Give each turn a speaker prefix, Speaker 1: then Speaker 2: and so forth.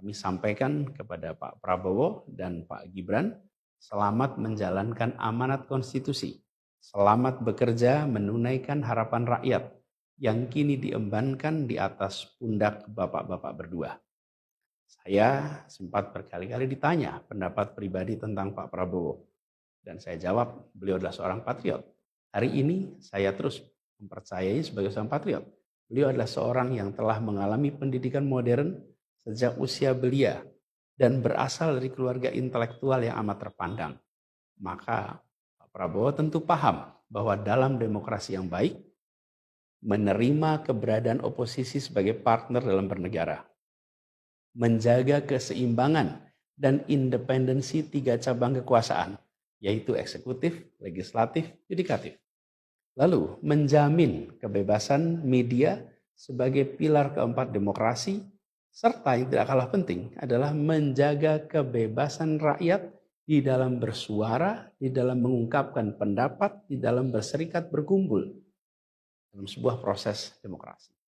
Speaker 1: kami sampaikan kepada Pak Prabowo dan Pak Gibran, selamat menjalankan amanat konstitusi, selamat bekerja menunaikan harapan rakyat yang kini diembankan di atas pundak bapak-bapak berdua. Saya sempat berkali-kali ditanya pendapat pribadi tentang Pak Prabowo. Dan saya jawab, beliau adalah seorang patriot. Hari ini saya terus mempercayai sebagai seorang patriot. Beliau adalah seorang yang telah mengalami pendidikan modern, sejak usia belia dan berasal dari keluarga intelektual yang amat terpandang. Maka Pak Prabowo tentu paham bahwa dalam demokrasi yang baik, menerima keberadaan oposisi sebagai partner dalam bernegara, menjaga keseimbangan dan independensi tiga cabang kekuasaan, yaitu eksekutif, legislatif, yudikatif. Lalu menjamin kebebasan media sebagai pilar keempat demokrasi serta yang tidak kalah penting adalah menjaga kebebasan rakyat di dalam bersuara,
Speaker 2: di dalam mengungkapkan pendapat, di dalam berserikat berkumpul dalam sebuah proses demokrasi.